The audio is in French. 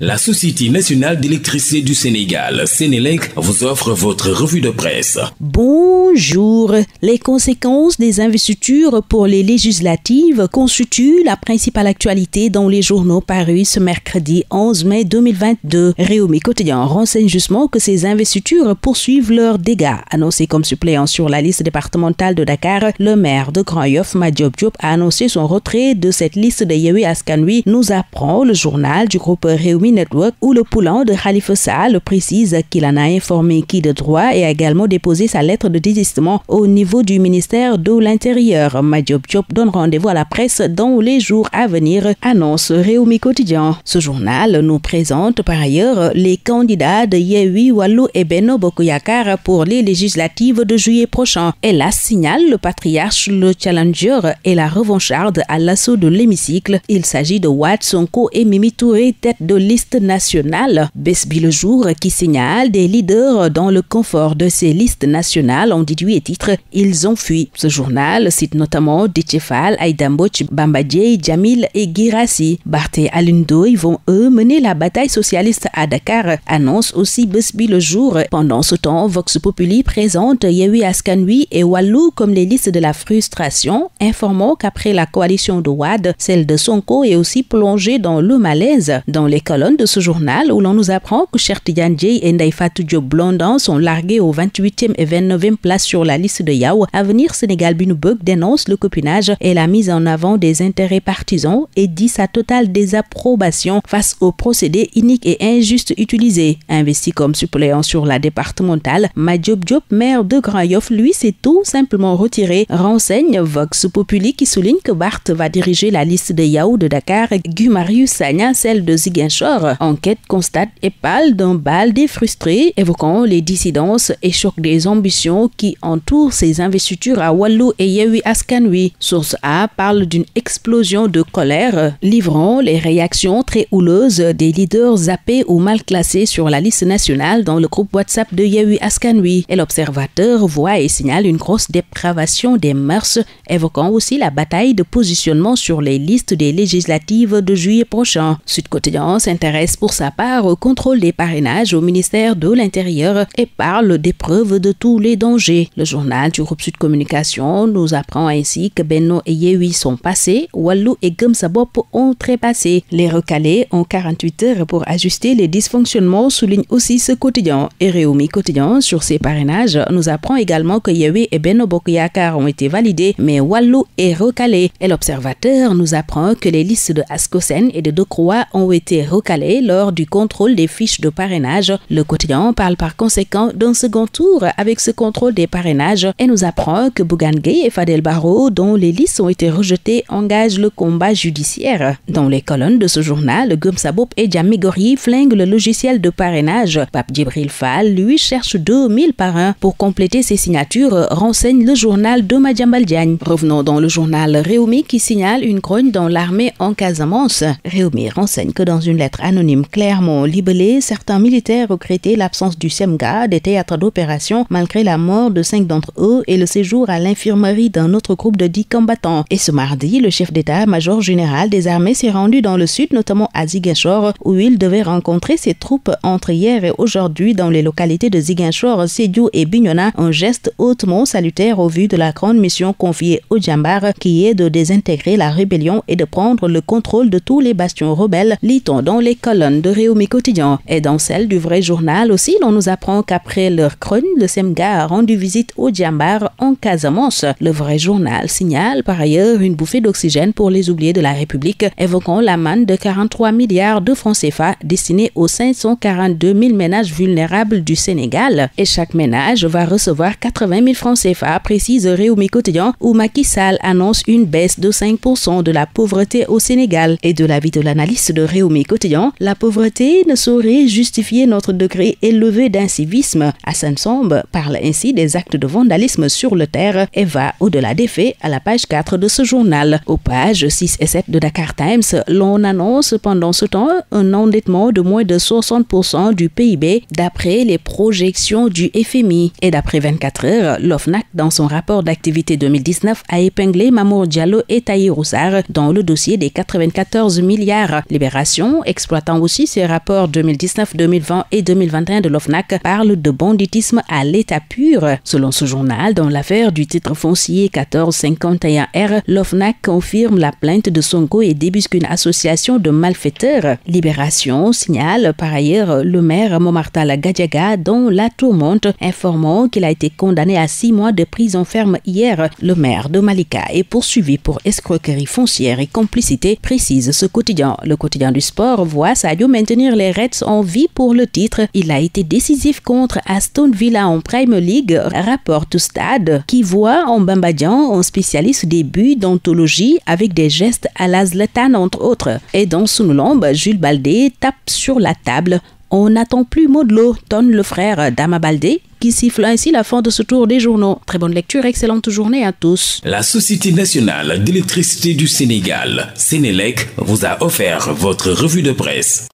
La Société nationale d'électricité du Sénégal, Sénélec, vous offre votre revue de presse. Bonjour. Les conséquences des investitures pour les législatives constituent la principale actualité dans les journaux parus ce mercredi 11 mai 2022. Réumi Quotidien renseigne justement que ces investitures poursuivent leurs dégâts. Annoncé comme suppléant sur la liste départementale de Dakar, le maire de Grand Yoff, Madiop Diop, a annoncé son retrait de cette liste de Yewi Askanui, nous apprend le journal du groupe Réumi Network où le poulant de Khalifa Saal précise qu'il en a informé qui de droit et a également déposé sa lettre de désistement au niveau du ministère de l'Intérieur. Majop Chop donne rendez-vous à la presse dans les jours à venir, annonce Réumi Quotidien. Ce journal nous présente par ailleurs les candidats de Yewi Wallou et Beno Bokoyakar pour les législatives de juillet prochain. Et la signale le patriarche, le challenger et la revancharde à l'assaut de l'hémicycle. Il s'agit de Watsonko et Mimi Touré, tête de l'hémicycle liste nationale. Besbi le jour qui signale des leaders dans le confort de ces listes nationales en déduit et titre Ils ont fui. Ce journal cite notamment Dichefal, Aydamboch, Bambadje, Djamil et Girassi. Barthé ils vont eux mener la bataille socialiste à Dakar, annonce aussi Besbi le jour. Pendant ce temps, Vox Populi présente Yewi Askanui et Wallou comme les listes de la frustration, informant qu'après la coalition de Wad, celle de Sonko est aussi plongée dans le malaise. Dans les colonnes de ce journal où l'on nous apprend que Cher et Ndaifatou Diop Blondin sont largués aux 28e et 29e places sur la liste de Yao. Avenir Sénégal Binubeuk dénonce le copinage et la mise en avant des intérêts partisans et dit sa totale désapprobation face aux procédés iniques et injustes utilisés. Investi comme suppléant sur la départementale, Madjob Diop, maire de Grand-Yoff, lui s'est tout simplement retiré, renseigne Vox Populi qui souligne que Barthes va diriger la liste de Yao de Dakar, Gu Gumarius Sagna, celle de Ziguinchor Enquête constate et parle d'un bal des frustrés, évoquant les dissidences et choc des ambitions qui entourent ces investitures à Wallou et Yewi Askanoui. Source A parle d'une explosion de colère, livrant les réactions très houleuses des leaders zappés ou mal classés sur la liste nationale dans le groupe WhatsApp de Yewi Askanoui. Et l'observateur voit et signale une grosse dépravation des mœurs, évoquant aussi la bataille de positionnement sur les listes des législatives de juillet prochain. Sud Quotidien pour sa part au contrôle des parrainages au ministère de l'Intérieur et parle des preuves de tous les dangers. Le journal du groupe Sud Communication nous apprend ainsi que Benno et Yewi sont passés, Wallou et Gumsabop ont trépassé. Les recalés ont 48 heures pour ajuster les dysfonctionnements, souligne aussi ce quotidien. Et Réumi Quotidien, sur ces parrainages, nous apprend également que Yewi et Benno Bokuyakar ont été validés, mais Wallou est recalé. Et l'observateur nous apprend que les listes de Askosen et de Dokroa ont été recalées lors du contrôle des fiches de parrainage. Le quotidien parle par conséquent d'un second tour avec ce contrôle des parrainages et nous apprend que Bougan et Fadel Barro, dont les listes ont été rejetées, engagent le combat judiciaire. Dans les colonnes de ce journal, Gumsabop et Djamigori flinguent le logiciel de parrainage. Pape Djibril Fall, lui, cherche 2000 parrains pour compléter ses signatures, renseigne le journal de Madjambal Revenons dans le journal Réumi qui signale une grogne dans l'armée en Casamance. Réumi renseigne que dans une lettre anonyme clairement libellé, certains militaires regrettaient l'absence du SEMGA des théâtres d'opération malgré la mort de cinq d'entre eux et le séjour à l'infirmerie d'un autre groupe de dix combattants. Et ce mardi, le chef d'état-major général des armées s'est rendu dans le sud, notamment à Ziguinchor, où il devait rencontrer ses troupes entre hier et aujourd'hui dans les localités de Ziguinchor, Sédiou et Bignona, un geste hautement salutaire au vu de la grande mission confiée au Djambar qui est de désintégrer la rébellion et de prendre le contrôle de tous les bastions rebelles, lit-on les colonnes de Réumi Quotidien. Et dans celle du vrai journal aussi, l'on nous apprend qu'après leur crône, le SEMGA a rendu visite au Djambar en Casamance. Le vrai journal signale par ailleurs une bouffée d'oxygène pour les oubliés de la République, évoquant la manne de 43 milliards de francs CFA destinés aux 542 000 ménages vulnérables du Sénégal. Et chaque ménage va recevoir 80 000 francs CFA, précise Réumi Quotidien, où Macky Sall annonce une baisse de 5% de la pauvreté au Sénégal. Et de l'avis de l'analyste de Réumi Quotidien, la pauvreté ne saurait justifier notre degré élevé d'incivisme. Hassan Somb parle ainsi des actes de vandalisme sur le terre et va au-delà des faits à la page 4 de ce journal. Aux pages 6 et 7 de Dakar Times, l'on annonce pendant ce temps un endettement de moins de 60% du PIB d'après les projections du FMI. Et d'après 24 heures, l'OFNAC, dans son rapport d'activité 2019, a épinglé Mamour Diallo et Taï Roussard dans le dossier des 94 milliards. Libération, Exploitant aussi ces rapports 2019, 2020 et 2021 de l'OFNAC parle de banditisme à l'état pur. Selon ce journal, dans l'affaire du titre foncier 1451R, l'OFNAC confirme la plainte de Sonko et débusque une association de malfaiteurs. Libération signale par ailleurs le maire Momartal Gadjaga dont la tourmente informant qu'il a été condamné à six mois de prison ferme hier. Le maire de Malika est poursuivi pour escroquerie foncière et complicité, précise ce quotidien. Le quotidien du sport voit Sadio maintenir les Reds en vie pour le titre. Il a été décisif contre Aston Villa en Prime League, rapporte Stade, qui voit en Bambadian un spécialiste des buts d'anthologie avec des gestes à la Zlatan entre autres. Et dans son lomb, Jules Baldé tape sur la table on n'attend plus l'eau, tonne le frère Baldé, qui siffle ainsi la fin de ce tour des journaux. Très bonne lecture, excellente journée à tous. La Société nationale d'électricité du Sénégal, Sénélec, vous a offert votre revue de presse.